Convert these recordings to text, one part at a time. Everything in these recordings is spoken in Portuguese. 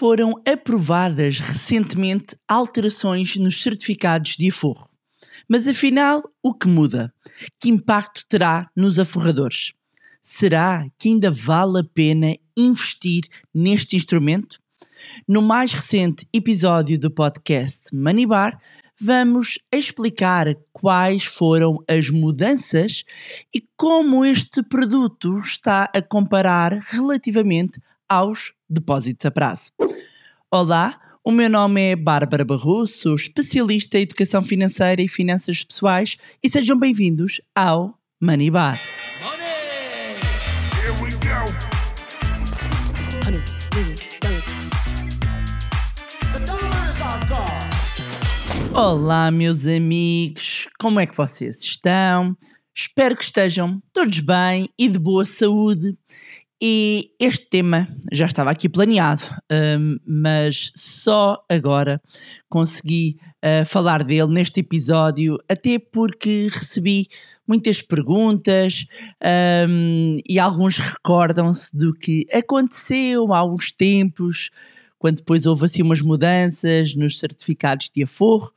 foram aprovadas recentemente alterações nos certificados de aforro. Mas afinal, o que muda? Que impacto terá nos aforradores? Será que ainda vale a pena investir neste instrumento? No mais recente episódio do podcast Money Bar, vamos explicar quais foram as mudanças e como este produto está a comparar relativamente aos depósitos a prazo. Olá, o meu nome é Bárbara Barroso, especialista em educação financeira e finanças pessoais e sejam bem-vindos ao Money Bar. Olá, meus amigos, como é que vocês estão? Espero que estejam todos bem e de boa saúde. E este tema já estava aqui planeado, hum, mas só agora consegui eh, falar dele neste episódio, até porque recebi muitas perguntas hum, e alguns recordam-se do que aconteceu há uns tempos, quando depois houve assim umas mudanças nos certificados de aforro,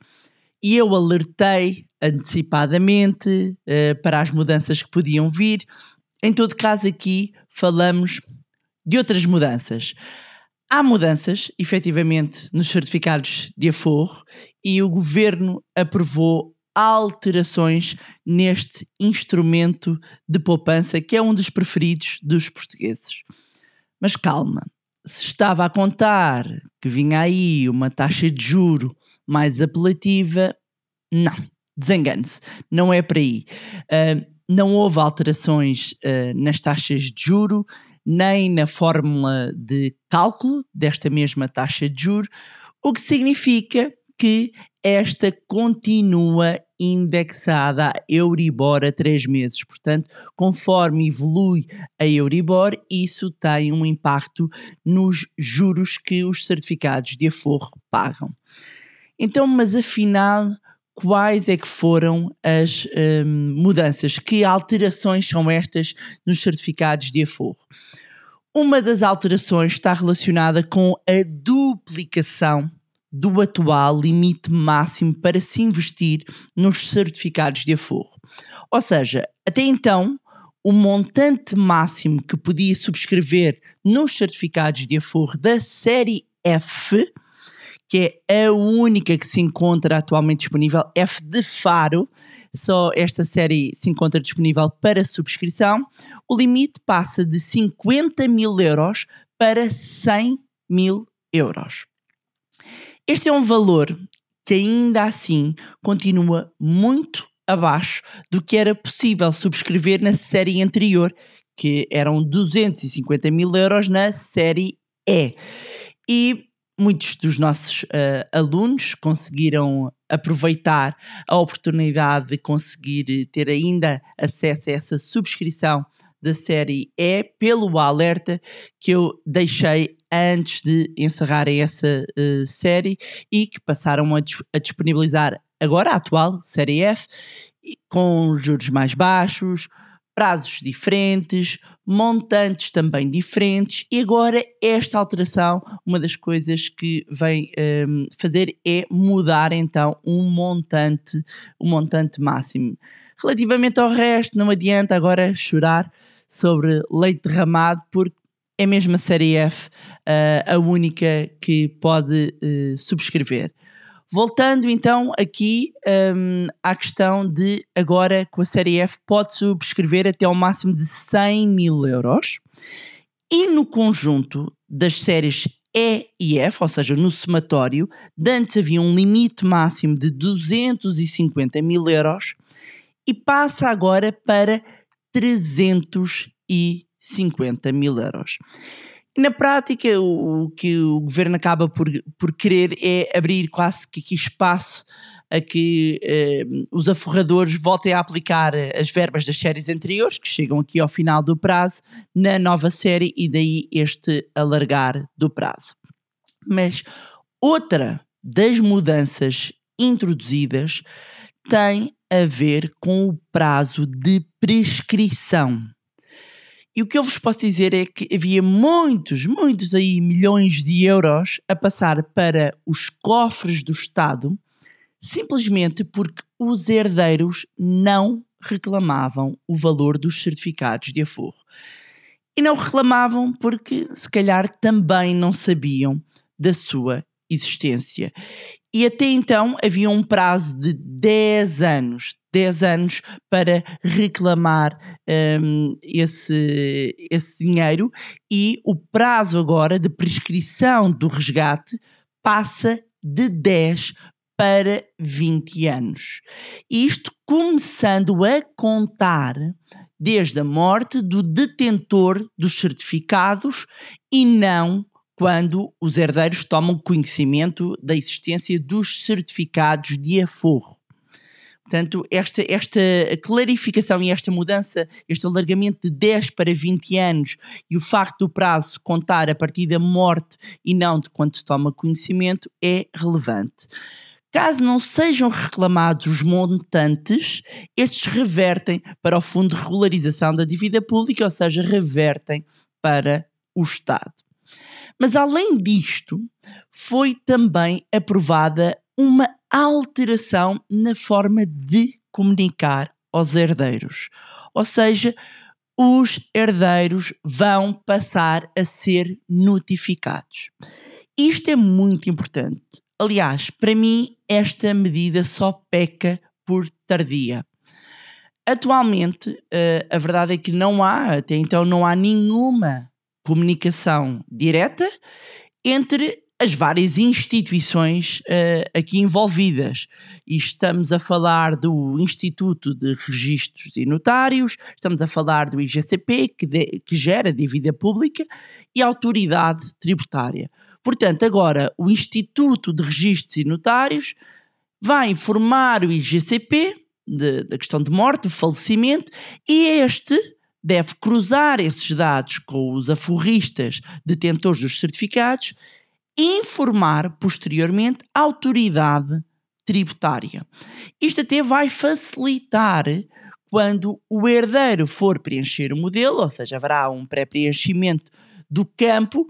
e eu alertei antecipadamente eh, para as mudanças que podiam vir em todo caso, aqui falamos de outras mudanças. Há mudanças, efetivamente, nos certificados de aforro e o governo aprovou alterações neste instrumento de poupança que é um dos preferidos dos portugueses. Mas calma, se estava a contar que vinha aí uma taxa de juro mais apelativa, não, desengane-se, não é para aí. Uh, não houve alterações uh, nas taxas de juro nem na fórmula de cálculo desta mesma taxa de juro, o que significa que esta continua indexada a Euribor a três meses. Portanto, conforme evolui a Euribor, isso tem um impacto nos juros que os certificados de aforro pagam. Então, mas afinal, quais é que foram as um, mudanças, que alterações são estas nos certificados de aforro. Uma das alterações está relacionada com a duplicação do atual limite máximo para se investir nos certificados de aforro. Ou seja, até então, o montante máximo que podia subscrever nos certificados de aforro da série F que é a única que se encontra atualmente disponível, F de Faro. Só esta série se encontra disponível para subscrição. O limite passa de 50 mil euros para 100 mil euros. Este é um valor que ainda assim continua muito abaixo do que era possível subscrever na série anterior, que eram 250 mil euros na série E. E muitos dos nossos uh, alunos conseguiram aproveitar a oportunidade de conseguir ter ainda acesso a essa subscrição da série E pelo alerta que eu deixei antes de encerrarem essa uh, série e que passaram a, a disponibilizar agora a atual série F com juros mais baixos, prazos diferentes, montantes também diferentes. E agora, esta alteração, uma das coisas que vem um, fazer é mudar então um montante, um montante máximo. Relativamente ao resto, não adianta agora chorar sobre leite derramado, porque é mesmo a série F uh, a única que pode uh, subscrever. Voltando então aqui um, à questão de agora com a série F pode subscrever até ao máximo de 100 mil euros e no conjunto das séries E e F, ou seja, no somatório, antes havia um limite máximo de 250 mil euros e passa agora para 350 mil euros na prática, o, o, que o governo acaba por, por querer é abrir quase que, aqui espaço a que eh, os aforradores voltem a aplicar eh, as verbas das séries anteriores, que chegam aqui ao final do prazo, na nova série e daí este alargar do prazo. Mas outra das mudanças introduzidas tem a ver com o prazo de prescrição. E o que eu vos posso dizer é que havia muitos, muitos aí milhões de euros a passar para os cofres do Estado, simplesmente porque os herdeiros não reclamavam o valor dos certificados de aforro. E não reclamavam porque, se calhar, também não sabiam da sua existência. E até então havia um prazo de 10 anos 10 anos para reclamar um, esse, esse dinheiro e o prazo agora de prescrição do resgate passa de 10 para 20 anos. Isto começando a contar desde a morte do detentor dos certificados e não quando os herdeiros tomam conhecimento da existência dos certificados de aforro. Portanto, esta, esta clarificação e esta mudança, este alargamento de 10 para 20 anos e o facto do prazo contar a partir da morte e não de quando se toma conhecimento é relevante. Caso não sejam reclamados os montantes, estes revertem para o Fundo de Regularização da Dívida Pública, ou seja, revertem para o Estado. Mas além disto, foi também aprovada uma alteração na forma de comunicar aos herdeiros. Ou seja, os herdeiros vão passar a ser notificados. Isto é muito importante. Aliás, para mim, esta medida só peca por tardia. Atualmente, eh, a verdade é que não há, até então, não há nenhuma comunicação direta entre as várias instituições uh, aqui envolvidas. E estamos a falar do Instituto de Registros e Notários, estamos a falar do IGCP, que, de, que gera dívida pública, e a Autoridade Tributária. Portanto, agora o Instituto de Registros e Notários vai informar o IGCP da questão de morte, de falecimento, e este deve cruzar esses dados com os aforristas detentores dos certificados informar posteriormente a autoridade tributária. Isto até vai facilitar quando o herdeiro for preencher o modelo, ou seja, haverá um pré-preenchimento do campo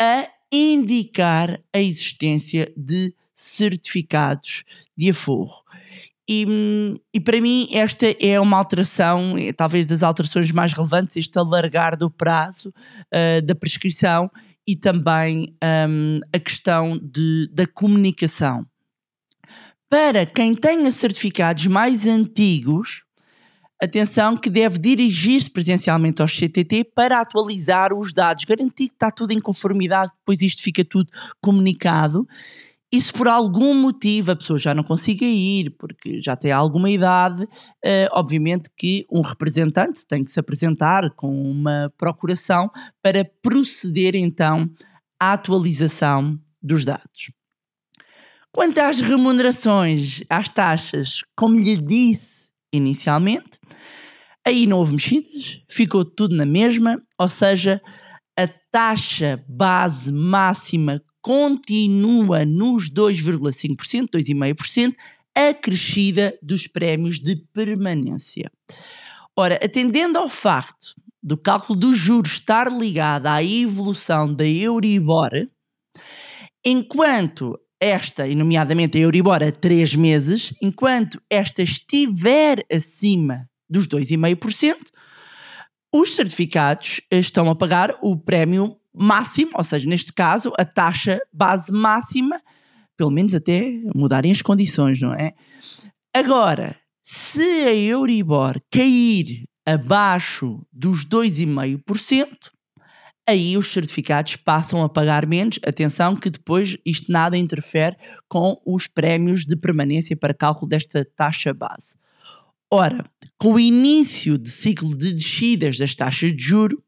a indicar a existência de certificados de aforro. E, e, para mim esta é uma alteração, é talvez das alterações mais relevantes, este alargar do prazo uh, da prescrição e também um, a questão de, da comunicação. Para quem tenha certificados mais antigos, atenção que deve dirigir-se presencialmente ao CTT para atualizar os dados, garantir que está tudo em conformidade, depois isto fica tudo comunicado e se por algum motivo a pessoa já não consiga ir, porque já tem alguma idade, eh, obviamente que um representante tem que se apresentar com uma procuração para proceder então à atualização dos dados. Quanto às remunerações, às taxas, como lhe disse inicialmente, aí não houve mexidas, ficou tudo na mesma, ou seja, a taxa base máxima continua nos 2,5%, 2,5%, a crescida dos prémios de permanência. Ora, atendendo ao facto do cálculo dos juros estar ligado à evolução da Euribor, enquanto esta, nomeadamente a Euribor a 3 meses, enquanto esta estiver acima dos 2,5%, os certificados estão a pagar o prémio máximo, ou seja, neste caso, a taxa base máxima, pelo menos até mudarem as condições, não é? Agora, se a Euribor cair abaixo dos 2,5%, aí os certificados passam a pagar menos. Atenção que depois isto nada interfere com os prémios de permanência para cálculo desta taxa base. Ora, com o início de ciclo de descidas das taxas de juro,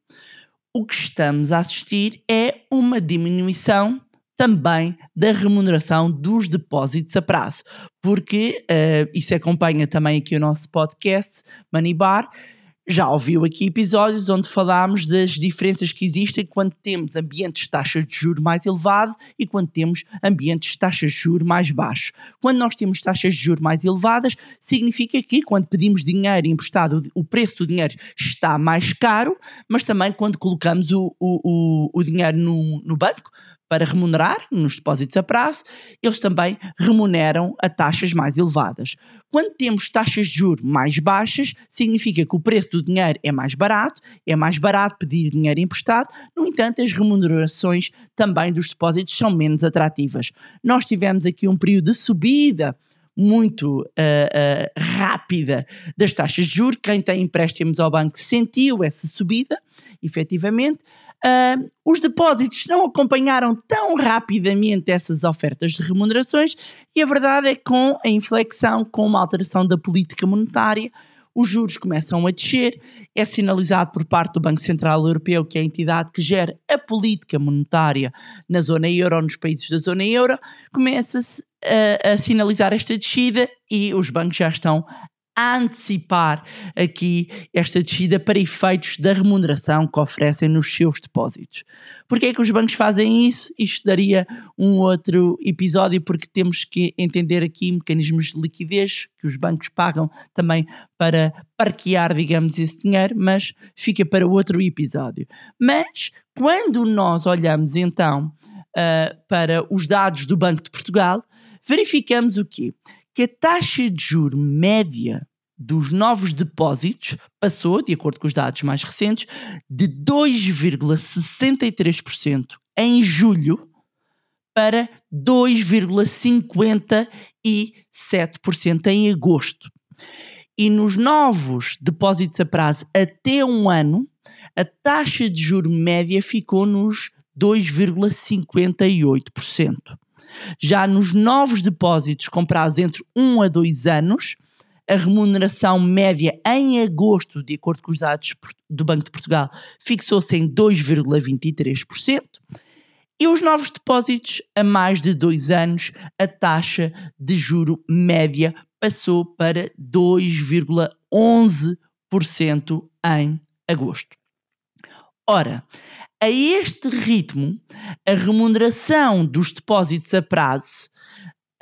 o que estamos a assistir é uma diminuição também da remuneração dos depósitos a prazo, porque uh, isso acompanha também aqui o nosso podcast Money Bar já ouviu aqui episódios onde falámos das diferenças que existem quando temos ambientes de taxa de juro mais elevado e quando temos ambientes de taxas de juro mais baixos. Quando nós temos taxas de juro mais elevadas, significa que quando pedimos dinheiro emprestado, o preço do dinheiro está mais caro, mas também quando colocamos o, o, o, o dinheiro no, no banco, para remunerar nos depósitos a prazo, eles também remuneram a taxas mais elevadas. Quando temos taxas de juros mais baixas, significa que o preço do dinheiro é mais barato, é mais barato pedir dinheiro emprestado, no entanto, as remunerações também dos depósitos são menos atrativas. Nós tivemos aqui um período de subida muito uh, uh, rápida das taxas de juros. Quem tem empréstimos ao banco sentiu essa subida, efetivamente. Uh, os depósitos não acompanharam tão rapidamente essas ofertas de remunerações, e a verdade é que, com a inflexão, com uma alteração da política monetária, os juros começam a descer. É sinalizado por parte do Banco Central Europeu, que é a entidade que gera a política monetária na zona euro, nos países da zona euro, começa-se a, a sinalizar esta descida e os bancos já estão a antecipar aqui esta descida para efeitos da remuneração que oferecem nos seus depósitos. Porquê é que os bancos fazem isso? Isto daria um outro episódio, porque temos que entender aqui mecanismos de liquidez que os bancos pagam também para parquear, digamos, esse dinheiro, mas fica para outro episódio. Mas quando nós olhamos então uh, para os dados do Banco de Portugal, verificamos o quê? Que a taxa de juro média dos novos depósitos passou, de acordo com os dados mais recentes, de 2,63% em julho para 2,57% em agosto. E nos novos depósitos a prazo até um ano, a taxa de juro média ficou nos 2,58%. Já nos novos depósitos comprados entre 1 a 2 anos, a remuneração média em agosto, de acordo com os dados do Banco de Portugal, fixou-se em 2,23%. E os novos depósitos a mais de dois anos, a taxa de juro média passou para 2,11% em agosto. Ora, a este ritmo, a remuneração dos depósitos a prazo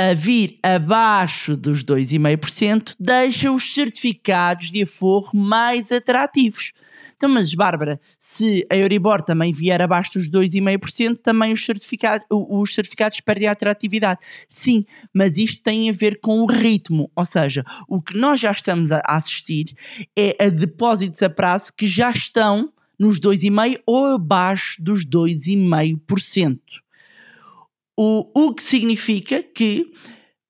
a vir abaixo dos 2,5% deixa os certificados de aforro mais atrativos. Então, mas Bárbara, se a Euribor também vier abaixo dos 2,5%, também os certificados, os certificados perdem a atratividade. Sim, mas isto tem a ver com o ritmo, ou seja, o que nós já estamos a assistir é a depósitos a prazo que já estão nos 2,5% ou abaixo dos 2,5%. O, o que significa que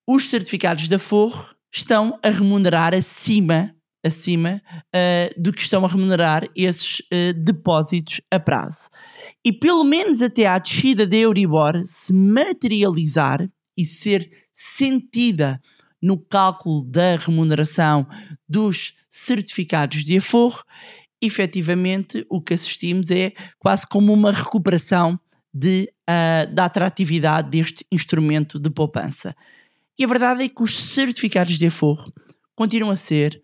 os certificados da Forro estão a remunerar acima acima uh, do que estão a remunerar esses uh, depósitos a prazo. E pelo menos até à descida da de Euribor se materializar e ser sentida no cálculo da remuneração dos certificados de aforro, efetivamente o que assistimos é quase como uma recuperação de, uh, da atratividade deste instrumento de poupança. E a verdade é que os certificados de aforro continuam a ser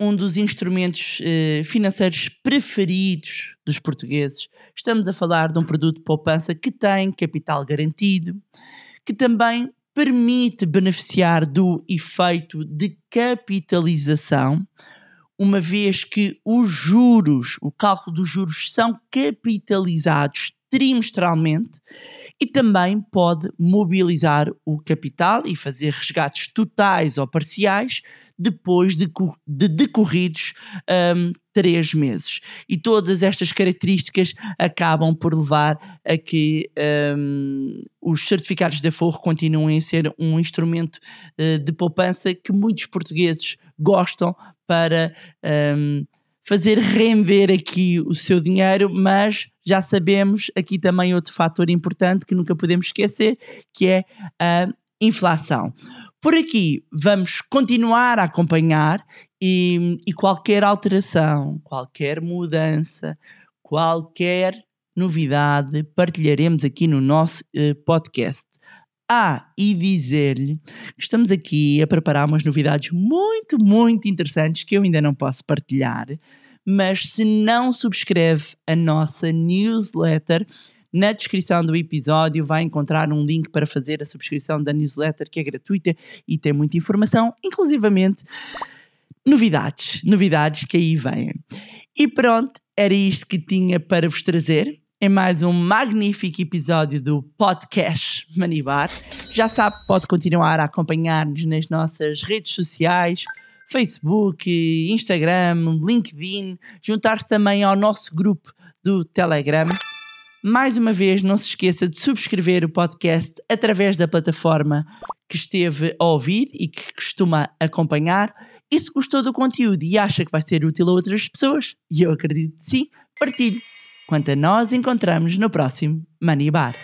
um dos instrumentos eh, financeiros preferidos dos portugueses. Estamos a falar de um produto de poupança que tem capital garantido, que também permite beneficiar do efeito de capitalização, uma vez que os juros, o cálculo dos juros, são capitalizados trimestralmente e também pode mobilizar o capital e fazer resgates totais ou parciais depois de, de decorridos um, três meses. E todas estas características acabam por levar a que um, os certificados de aforro continuem a ser um instrumento uh, de poupança que muitos portugueses gostam para um, fazer render aqui o seu dinheiro, mas já sabemos aqui também outro fator importante que nunca podemos esquecer, que é a inflação. Por aqui vamos continuar a acompanhar e, e qualquer alteração, qualquer mudança, qualquer novidade partilharemos aqui no nosso eh, podcast. Ah, e dizer-lhe que estamos aqui a preparar umas novidades muito, muito interessantes que eu ainda não posso partilhar, mas se não subscreve a nossa newsletter, na descrição do episódio vai encontrar um link para fazer a subscrição da newsletter que é gratuita e tem muita informação, inclusivamente novidades, novidades que aí vêm. E pronto, era isto que tinha para vos trazer em mais um magnífico episódio do podcast Manibar. Já sabe, pode continuar a acompanhar-nos nas nossas redes sociais, Facebook, Instagram, LinkedIn, juntar-se também ao nosso grupo do Telegram. Mais uma vez, não se esqueça de subscrever o podcast através da plataforma que esteve a ouvir e que costuma acompanhar. E se gostou do conteúdo e acha que vai ser útil a outras pessoas, e eu acredito que sim, partilhe quanto a nós encontramos no próximo Money Bar.